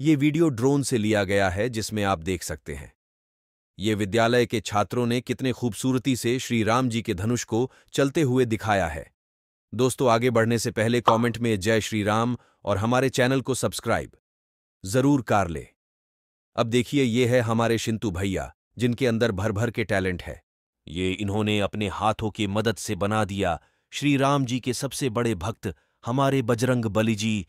ये video drone से लिया गया है जिसमें आप देख सकते हैं ये विद्यालय के छात्रों ने कितने खूबसूरती से श्री राम जी के धनुष को चलते हुए दिखाया है दोस्तों आगे बढ़ने से पहले कमेंट में जय श्री राम और हमारे चैनल को सब्सक्राइब जरूर कर ले अब देखिए ये है हमारे शिंतु भैया जिनके अंदर भर भर के टैलेंट है ये इन्होंने अपने हाथों की मदद से बना दिया श्री राम जी के सबसे बड़े भक्त हमारे बजरंग बली जी